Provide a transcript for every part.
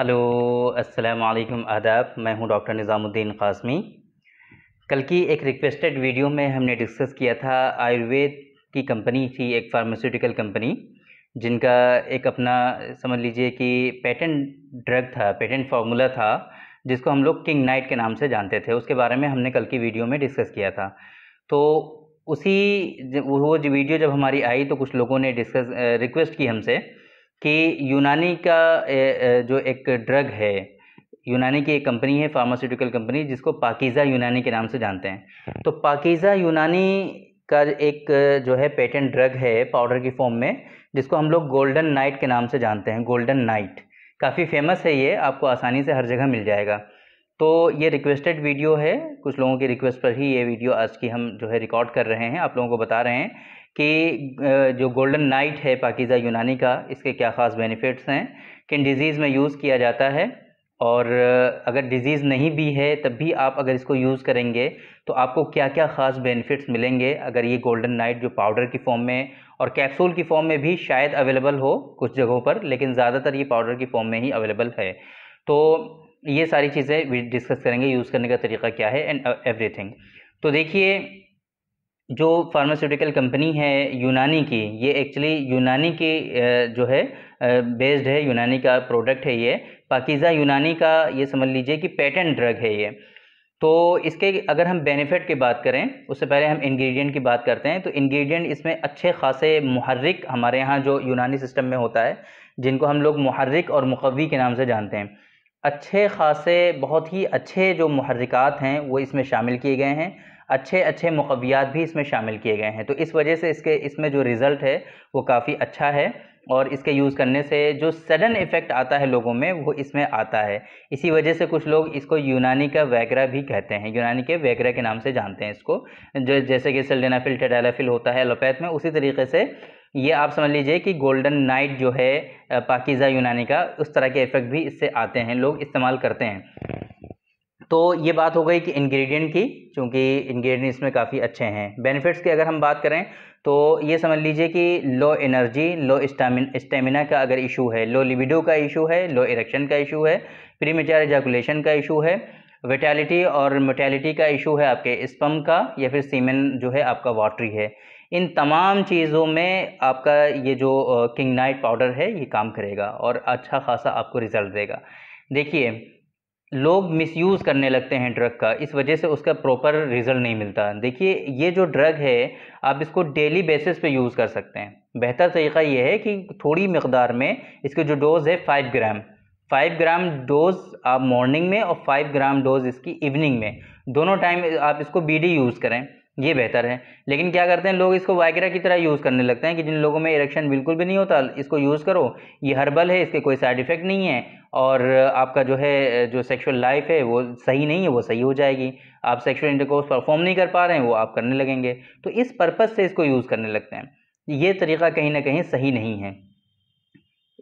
Hello अस्सलाम वालेकुम आदाब मैं हूं डॉक्टर निज़ामुद्दीन कासमी कल की एक रिक्वेस्टेड वीडियो में हमने डिस्कस किया था आयुर्वेद की कंपनी थी एक फार्मास्यूटिकल कंपनी जिनका एक अपना समझ लीजिए कि पेटेंट ड्रग था पेटेंट फार्मूला था जिसको हम लोग किंग नाइट के नाम से जानते थे उसके बारे में हमने कल की वीडियो में डिस्कस किया था तो उसी वो जो वीडियो जब हमारी आई तो कुछ लोगों ने डिस्कस रिक्वेस्ट की हमसे कि यूनानी का जो एक ड्रग है यूनानी की एक कंपनी है फार्मास्यूटिकल कंपनी जिसको पाकिज़ा यूनानी के नाम से जानते हैं हम्म। तो पाकिज़ा यूनानी का एक जो है पेटेंट ड्रग है पाउडर की फॉर्म में जिसको हम लोग गोल्डन नाइट के नाम से जानते हैं गोल्डन नाइट काफ़ी फेमस है ये आपको आसानी से हर जगह मिल जाएगा तो ये रिक्वेस्टेड वीडियो है कुछ लोगों की रिक्वेस्ट पर ही ये वीडियो आज की हम जो है रिकॉर्ड कर रहे हैं आप लोगों को बता रहे हैं कि जो गोल्डन नाइट है पाकिज़ा यूनानी का इसके क्या ख़ास बेनिफिट्स हैं किन डिज़ीज़ में यूज़ किया जाता है और अगर डिज़ीज़ नहीं भी है तब भी आप अगर इसको यूज़ करेंगे तो आपको क्या क्या ख़ास बेनिफिट्स मिलेंगे अगर ये गोल्डन नाइट जो पाउडर की फॉर्म में और कैप्सूल की फॉर्म में भी शायद अवेलेबल हो कुछ जगहों पर लेकिन ज़्यादातर ये पाउडर की फॉर्म में ही अवेलेबल है तो ये सारी चीज़ें डिस्कस करेंगे यूज़ करने का तरीका क्या है एंड एवरीथिंग तो देखिए जो फार्मास्यूटिकल कंपनी है यूनानी की ये एक्चुअली यूनानी की जो है बेस्ड है यूनानी का प्रोडक्ट है ये पाकिज़ा यूनानी का ये समझ लीजिए कि पेटेंट ड्रग है ये तो इसके अगर हम बेनिफिट की बात करें उससे पहले हम इंग्रेडिएंट की बात करते हैं तो इंग्रेडिएंट इसमें अच्छे खासे महर्रिक हमारे यहाँ जो यूनानी सिस्टम में होता है जिनको हम लोग महर्रिक और मुखवी के नाम से जानते हैं अच्छे खासे बहुत ही अच्छे जो महर्रिकात हैं वो इसमें शामिल किए गए हैं अच्छे अच्छे मुकवियात भी इसमें शामिल किए गए हैं तो इस वजह से इसके इसमें जो रिज़ल्ट है वो काफ़ी अच्छा है और इसके यूज़ करने से जो सडन इफ़ेक्ट आता है लोगों में वो इसमें आता है इसी वजह से कुछ लोग इसको यूनानी का वैगरा भी कहते हैं यूनानी के वैगरा के नाम से जानते हैं इसको जो जैसे कि सल्डेनाफिल टेडालाफिल होता है एलोपैथ में उसी तरीके से ये आप समझ लीजिए कि गोल्डन नाइट जो है पाकिज़ा यूनानी का उस तरह के इफ़ेक्ट भी इससे आते हैं लोग इस्तेमाल करते हैं तो ये बात हो गई कि इंग्रेडिएंट की क्योंकि इंग्रेडिएंट इसमें काफ़ी अच्छे हैं बेनिफिट्स की अगर हम बात करें तो ये समझ लीजिए कि लो एनर्जी लो स्टेमिना का अगर इशू है लो लिबिडो का इशू है लो इरेक्शन का इशू है प्रीमेचर एजाकुलेशन का इशू है वेटैलिटी और मोटैलिटी का इशू है आपके स्पम का या फिर सीमेन जो है आपका वाटरी है इन तमाम चीज़ों में आपका ये जो किंग नाइट पाउडर है ये काम करेगा और अच्छा खासा आपको रिज़ल्ट देगा देखिए लोग मिसयूज़ करने लगते हैं ड्रग का इस वजह से उसका प्रॉपर रिज़ल्ट नहीं मिलता देखिए ये जो ड्रग है आप इसको डेली बेसिस पे यूज़ कर सकते हैं बेहतर तरीका ये है कि थोड़ी मकदार में इसके जो डोज़ है five gram five gram dose आप मॉर्निंग में और फाइव ग्राम डोज इसकी इवनिंग में दोनों टाइम आप इसको बी यूज़ करें ये बेहतर है लेकिन क्या करते हैं लोग इसको वायग्रा की तरह यूज़ करने लगते हैं कि जिन लोगों में इरेक्शन बिल्कुल भी नहीं होता इसको यूज़ करो ये हर्बल है इसके कोई साइड इफ़ेक्ट नहीं है और आपका जो है जो सेक्सुअल लाइफ है वो सही नहीं है वो सही हो जाएगी आप सेक्सुअल इंटरकोर्स परफॉर्म नहीं कर पा रहे हैं वो आप करने लगेंगे तो इस पर्पज़ से इसको यूज़ करने लगते हैं ये तरीका कहीं ना कहीं सही नहीं है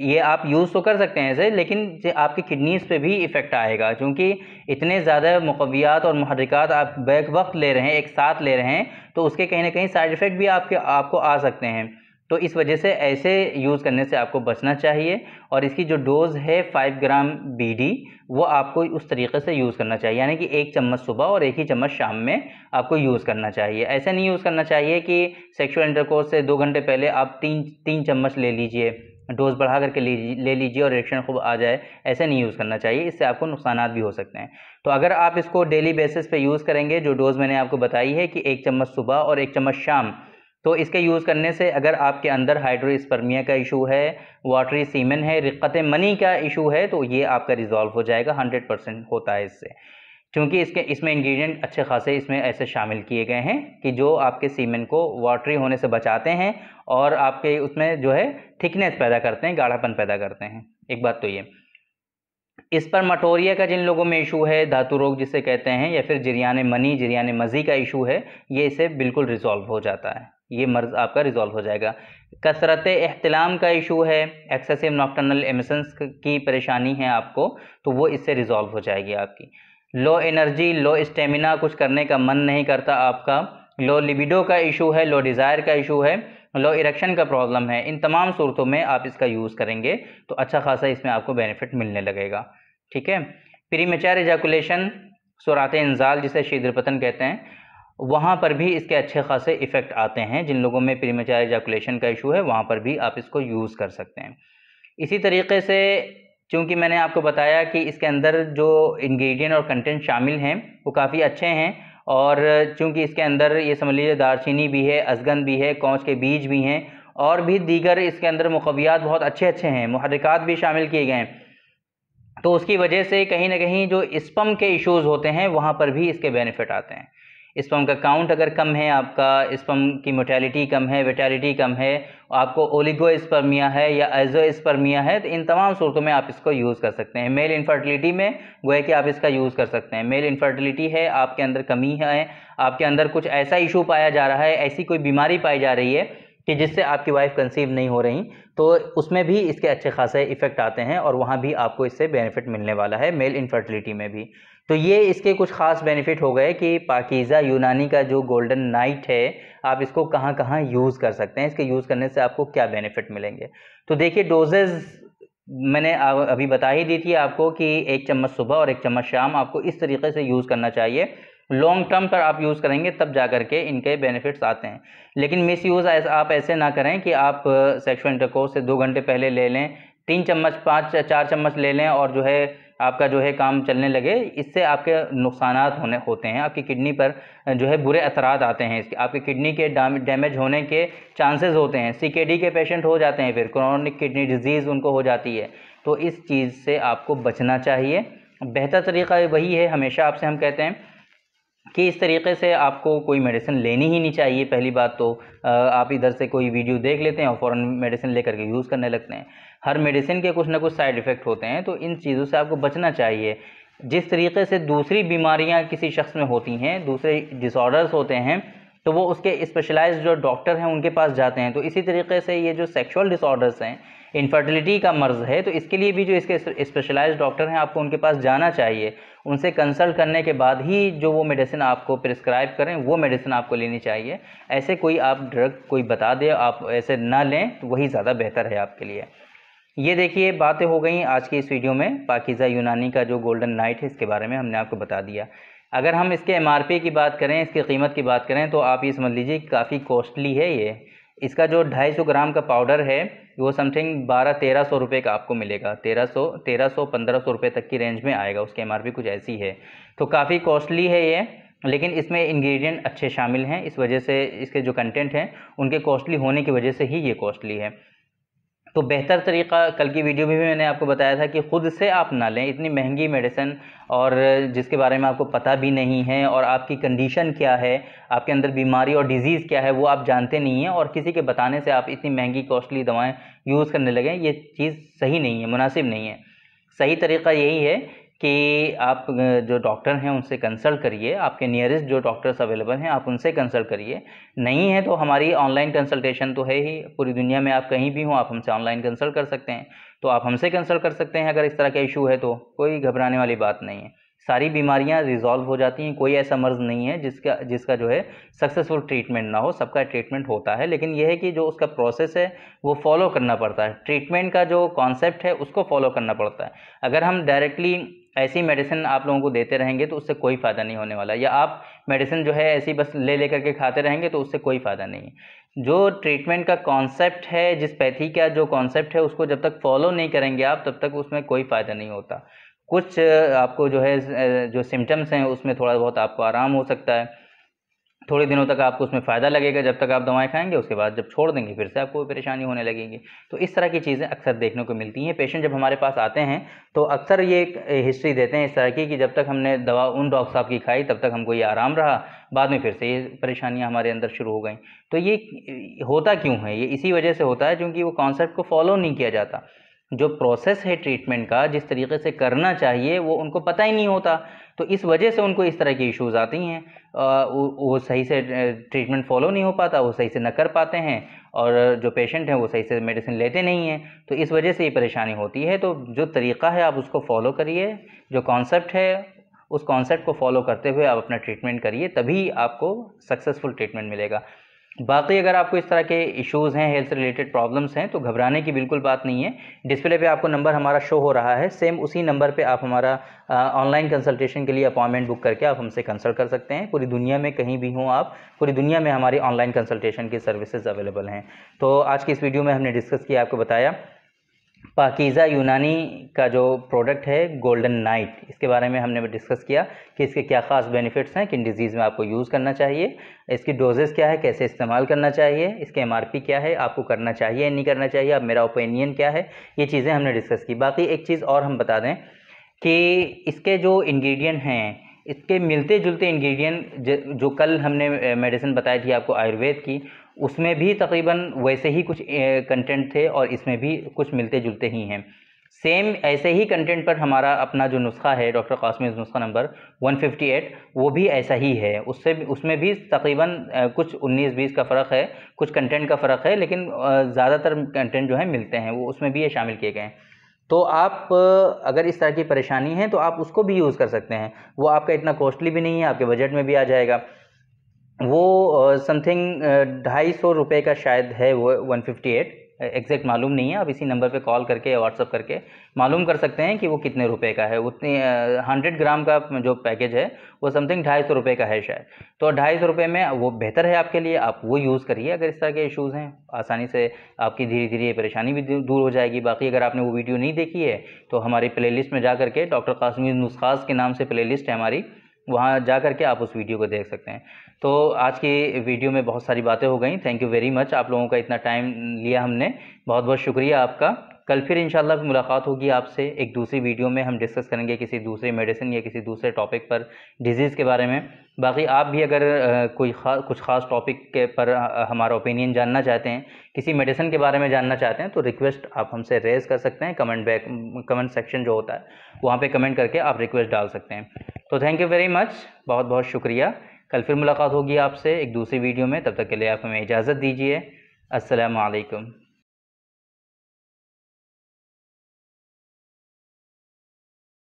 ये आप यूज़ तो कर सकते हैं इसे लेकिन आपकी किडनीज़ पे भी इफ़ेक्ट आएगा क्योंकि इतने ज़्यादा मकवियात और महरिकात आप बैक वक्त ले रहे हैं एक साथ ले रहे हैं तो उसके कहीं ना कहीं साइड इफ़ेक्ट भी आपके आपको आ सकते हैं तो इस वजह से ऐसे यूज़ करने से आपको बचना चाहिए और इसकी जो डोज़ है फाइव ग्राम बीडी वो आपको उस तरीके से यूज़ करना चाहिए यानी कि एक चम्मच सुबह और एक ही चम्मच शाम में आपको यूज़ करना चाहिए ऐसा नहीं यूज़ करना चाहिए कि सेक्सुअल इंटरकोर्स से दो घंटे पहले आप तीन तीन चम्मच ले लीजिए डोज बढ़ा करके ले लीजिए और रिएक्शन खूब आ जाए ऐसे नहीं यूज़ करना चाहिए इससे आपको नुकसान भी हो सकते हैं तो अगर आप इसको डेली बेसिस पे यूज़ करेंगे जो डोज़ मैंने आपको बताई है कि एक चम्मच सुबह और एक चम्मच शाम तो इसके यूज़ करने से अगर आपके अंदर हाइड्रोस्पर्मिया का इशू है वाटरी सीमन है रिक्कत मनी का इशू है तो ये आपका रिजॉल्व हो जाएगा हंड्रेड परसेंट होता है इससे क्योंकि इसके इसमें इंग्रेडिएंट अच्छे खासे इसमें ऐसे शामिल किए गए हैं कि जो आपके सीमेंट को वाटरी होने से बचाते हैं और आपके उसमें जो है थिकनेस पैदा करते हैं गाढ़ापन पैदा करते हैं एक बात तो ये इस पर मटोरिया का जिन लोगों में इशू है धातु रोग जिसे कहते हैं या फिर जिरियाने मनी जिरियाने मजी का इशू है ये इसे बिल्कुल रिजॉल्व हो जाता है ये मर्ज आपका रिजॉल्व हो जाएगा कसरत अहतलाम का इशू है एक्सेसिव नॉक्टर्नल एमिसंस की परेशानी है आपको तो वो इससे रिजॉल्व हो जाएगी आपकी लो एनर्जी लो स्टेमिना कुछ करने का मन नहीं करता आपका लो लिबिडो का इशू है लो डिज़ायर का इशू है लो इरेक्शन का प्रॉब्लम है इन तमाम सूरतों में आप इसका यूज़ करेंगे तो अच्छा खासा इसमें आपको बेनिफिट मिलने लगेगा ठीक है प्री मेचार एजाकुलेशन सुरात इंजाल जिसे शीद्रपतन कहते हैं वहाँ पर भी इसके अच्छे खासे इफ़ेक्ट आते हैं जिन लोगों में प्री एजाकुलेशन का इशू है वहाँ पर भी आप इसको यूज़ कर सकते हैं इसी तरीके से क्योंकि मैंने आपको बताया कि इसके अंदर जो इंग्रेडिएंट और कंटेंट शामिल हैं वो काफ़ी अच्छे हैं और चूँकि इसके अंदर ये समझ लीजिए दारचीनी भी है असगन भी है कौच के बीज भी हैं और भी दीगर इसके अंदर मकवियात बहुत अच्छे अच्छे हैं महरिकात भी शामिल किए गए हैं तो उसकी वजह से कहीं ना कहीं जो स्पम के इश्यूज़ होते हैं वहाँ पर भी इसके बेनिफिट आते हैं स्पम का काउंट अगर कम है आपका स्पम की मोटेलिटी कम है वेटेलिटी कम है आपको ओलिगो स्पर्मिया है या एजो स्पर्मिया है तो इन तमाम सूरतों में आप इसको यूज़ कर सकते हैं मेल इन्फर्टिलिटी में है कि आप इसका यूज़ कर सकते हैं मेल इन्फर्टिलिटी है आपके अंदर कमी है आपके अंदर कुछ ऐसा इशू पाया जा रहा है ऐसी कोई बीमारी पाई जा रही है कि जिससे आपकी वाइफ कंसीव नहीं हो रही तो उसमें भी इसके अच्छे खासे इफेक्ट आते हैं और वहाँ भी आपको इससे बेनिफिट मिलने वाला है मेल इनफर्टिलिटी में भी तो ये इसके कुछ ख़ास बेनिफिट हो गए कि पाकिज़ा यूनानी का जो गोल्डन नाइट है आप इसको कहाँ कहाँ यूज़ कर सकते हैं इसके यूज़ करने से आपको क्या बेनिफिट मिलेंगे तो देखिए डोजेज़ मैंने अभी बता ही दी थी आपको कि एक चम्मच सुबह और एक चम्मच शाम आपको इस तरीके से यूज़ करना चाहिए लॉन्ग टर्म पर आप यूज़ करेंगे तब जा कर के इनके बेनिफिट्स आते हैं लेकिन मिस यूज़ आप ऐसे ना करें कि आप सेक्शुअल इंटरकोर्स से दो घंटे पहले ले लें तीन चम्मच पाँच चार चम्मच ले लें और जो है आपका जो है काम चलने लगे इससे आपके नुकसान होने होते हैं आपकी किडनी पर जो है बुरे असरात आते हैं इसके आपकी किडनी के डैमेज होने के चांसेस होते हैं सीकेडी के पेशेंट हो जाते हैं फिर क्रॉनिक किडनी डिजीज़ उनको हो जाती है तो इस चीज़ से आपको बचना चाहिए बेहतर तरीका वही है हमेशा आपसे हम कहते हैं कि इस तरीके से आपको कोई मेडिसिन लेनी ही नहीं चाहिए पहली बात तो आप इधर से कोई वीडियो देख लेते हैं और फ़ौर मेडिसिन लेकर के यूज़ करने लगते हैं हर मेडिसिन के कुछ ना कुछ साइड इफ़ेक्ट होते हैं तो इन चीज़ों से आपको बचना चाहिए जिस तरीके से दूसरी बीमारियां किसी शख्स में होती हैं दूसरे डिसऑर्डर्स होते हैं तो वो उसके स्पेशलाइज जो डॉक्टर हैं उनके पास जाते हैं तो इसी तरीके से ये जो सेक्शुअल डिसऑर्डर्स हैं इनफर्टिलिटी का मर्ज़ है तो इसके लिए भी जो इसके स्पेशलाइज डॉक्टर हैं आपको उनके पास जाना चाहिए उनसे कंसल्ट करने के बाद ही जो वो मेडिसिन आपको प्रिस्क्राइब करें वो मेडिसिन आपको लेनी चाहिए ऐसे कोई आप ड्रग कोई बता दें आप ऐसे ना लें तो वही ज़्यादा बेहतर है आपके लिए ये देखिए बातें हो गई आज की इस वीडियो में पाकिज़ा यूनानी का जो गोल्डन नाइट है इसके बारे में हमने आपको बता दिया अगर हम इसके एम की बात करें इसकी कीमत की बात करें तो आप ये समझ लीजिए काफ़ी कॉस्टली है ये इसका जो 250 ग्राम का पाउडर है वो समथिंग बारह तेरह सौ रुपये का आपको मिलेगा तेरह सौ तेरह सौ पंद्रह सौ रुपये तक की रेंज में आएगा उसकी एम कुछ ऐसी है तो काफ़ी कॉस्टली है ये लेकिन इसमें इंग्रेडिएंट अच्छे शामिल हैं इस वजह से इसके जो कंटेंट हैं उनके कॉस्टली होने की वजह से ही ये कॉस्टली है तो बेहतर तरीका कल की वीडियो में भी मैंने आपको बताया था कि ख़ुद से आप ना लें इतनी महंगी मेडिसिन और जिसके बारे में आपको पता भी नहीं है और आपकी कंडीशन क्या है आपके अंदर बीमारी और डिज़ीज़ क्या है वो आप जानते नहीं हैं और किसी के बताने से आप इतनी महंगी कॉस्टली दवाएँ यूज़ करने लगें ये चीज़ सही नहीं है मुनासिब नहीं है सही तरीका यही है कि आप जो डॉक्टर हैं उनसे कंसल्ट करिए आपके नियरेस्ट जो डॉक्टर्स अवेलेबल हैं आप उनसे कंसल्ट करिए नहीं है तो हमारी ऑनलाइन कंसल्टेशन तो है ही पूरी दुनिया में आप कहीं भी हो आप हमसे ऑनलाइन कंसल्ट कर सकते हैं तो आप हमसे कंसल्ट कर सकते हैं अगर इस तरह का इशू है तो कोई घबराने वाली बात नहीं है सारी बीमारियाँ रिजॉल्व हो जाती हैं कोई ऐसा मर्ज नहीं है जिसका जिसका जो है सक्सेसफुल ट्रीटमेंट ना हो सबका ट्रीटमेंट होता है लेकिन यह है कि जो उसका प्रोसेस है वो फॉलो करना पड़ता है ट्रीटमेंट का जो कॉन्सेप्ट है उसको फॉलो करना पड़ता है अगर हम डायरेक्टली ऐसी मेडिसिन आप लोगों को देते रहेंगे तो उससे कोई फ़ायदा नहीं होने वाला या आप मेडिसिन जो है ऐसी बस ले लेकर के खाते रहेंगे तो उससे कोई फ़ायदा नहीं है जो ट्रीटमेंट का कॉन्सेप्ट है जिस पैथी का जो कॉन्सेप्ट है उसको जब तक फॉलो नहीं करेंगे आप तब तक उसमें कोई फ़ायदा नहीं होता कुछ आपको जो है जो सिम्टम्स हैं उसमें थोड़ा बहुत आपको आराम हो सकता है थोड़े दिनों तक आपको उसमें फ़ायदा लगेगा जब तक आप दवाएं खाएंगे उसके बाद जब छोड़ देंगे फिर से आपको परेशानी होने लगेंगी तो इस तरह की चीज़ें अक्सर देखने को मिलती हैं पेशेंट जब हमारे पास आते हैं तो अक्सर ये हिस्ट्री देते हैं इस तरह की कि जब तक हमने दवा उन डॉक्टर साहब की खाई तब तक हमको ये आराम रहा बाद में फिर से ये परेशानियाँ हमारे अंदर शुरू हो गई तो ये होता क्यों है ये इसी वजह से होता है क्योंकि वो कॉन्सेप्ट को फॉलो नहीं किया जाता जो प्रोसेस है ट्रीटमेंट का जिस तरीके से करना चाहिए वो उनको पता ही नहीं होता तो इस वजह से उनको इस तरह की इश्यूज़ आती हैं वो सही से ट्रीटमेंट फॉलो नहीं हो पाता वो सही से न कर पाते हैं और जो पेशेंट हैं वो सही से मेडिसिन लेते नहीं हैं तो इस वजह से ये परेशानी होती है तो जो तरीका है आप उसको फॉलो करिए जो कॉन्सेप्ट है उस कॉन्सेप्ट को फॉलो करते हुए आप अपना ट्रीटमेंट करिए तभी आपको सक्सेसफुल ट्रीटमेंट मिलेगा बाकी अगर आपको इस तरह के इश्यूज़ हैं हेल्थ रिलेटेड प्रॉब्लम्स हैं तो घबराने की बिल्कुल बात नहीं है डिस्प्ले पे आपको नंबर हमारा शो हो रहा है सेम उसी नंबर पे आप हमारा ऑनलाइन कंसल्टेशन के लिए अपॉइंटमेंट बुक करके आप हमसे कंसल्ट कर सकते हैं पूरी दुनिया में कहीं भी हों आप पूरी दुनिया में हमारी ऑनलाइन कंसल्टेशन की सर्विसेज अवेलेबल हैं तो आज की इस वीडियो में हमने डिस्कस किया आपको बताया पाकिज़ा यूनानी का जो प्रोडक्ट है गोल्डन नाइट इसके बारे में हमने डिस्कस किया कि इसके क्या ख़ास बेनिफिट्स हैं किन डिज़ीज़ में आपको यूज़ करना चाहिए इसकी डोजेस क्या है कैसे इस्तेमाल करना चाहिए इसके एम क्या है आपको करना चाहिए या नहीं करना चाहिए अब मेरा ओपिनियन क्या है ये चीज़ें हमने डिस्कस की बाकी एक चीज़ और हम बता दें कि इसके जो इन्ग्रीडियंट हैं इसके मिलते जुलते इन्ग्रीडियंट जो कल हमने मेडिसिन बताई थी आपको आयुर्वेद की उसमें भी तकरीबन वैसे ही कुछ कंटेंट थे और इसमें भी कुछ मिलते जुलते ही हैं सेम ऐसे ही कंटेंट पर हमारा अपना जो नुस्खा है डॉक्टर कासमी नुस्खा नंबर 158 वो भी ऐसा ही है उससे उसमें भी तकरीबन कुछ 19-20 का फ़र्क है कुछ कंटेंट का फ़र्क है लेकिन ज़्यादातर कंटेंट जो है मिलते हैं वो उसमें भी ये शामिल किए गए हैं तो आप अगर इस तरह की परेशानी है तो आप उसको भी यूज़ कर सकते हैं वो आपका इतना कॉस्टली भी नहीं है आपके बजट में भी आ जाएगा वो समथिंग ढाई सौ रुपये का शायद है वो वन फिफ्टी एट एग्जैक्ट मालूम नहीं है आप इसी नंबर पे कॉल करके या व्हाट्सअप करके मालूम कर सकते हैं कि वो कितने रुपए का है उतनी हंड्रेड ग्राम का जो पैकेज है वो समथिंग ढाई सौ रुपये का है शायद तो ढाई सौ रुपये में वो बेहतर है आपके लिए आप वो यूज़ करिए अगर इस तरह के इशूज़ हैं आसानी से आपकी धीरे धीरे परेशानी भी दूर हो जाएगी बाकी अगर आपने वो वीडियो नहीं देखी है तो हमारी प्ले में जा करके डॉक्टर कासमी नुस्खास के नाम से प्ले है हमारी वहाँ जा करके आप उस वीडियो को देख सकते हैं तो आज की वीडियो में बहुत सारी बातें हो गई थैंक यू वेरी मच आप लोगों का इतना टाइम लिया हमने बहुत बहुत शुक्रिया आपका कल फिर इंशाल्लाह मुलाकात होगी आपसे एक दूसरी वीडियो में हम डिस्कस करेंगे किसी दूसरे मेडिसिन या किसी दूसरे टॉपिक पर डिजीज़ के बारे में बाकी आप भी अगर कोई खा, कुछ ख़ास टॉपिक के पर हमारा ओपिनियन जानना चाहते हैं किसी मेडिसिन के बारे में जानना चाहते हैं तो रिक्वेस्ट आप हमसे रेज़ कर सकते हैं कमेंट बैक कमेंट सेक्शन जो होता है वहाँ पर कमेंट करके आप रिक्वेस्ट डाल सकते हैं तो थैंक यू वेरी मच बहुत बहुत शुक्रिया कल फिर मुलाकात होगी आपसे एक दूसरी वीडियो में तब तक के लिए आप हमें इजाज़त दीजिए असलकम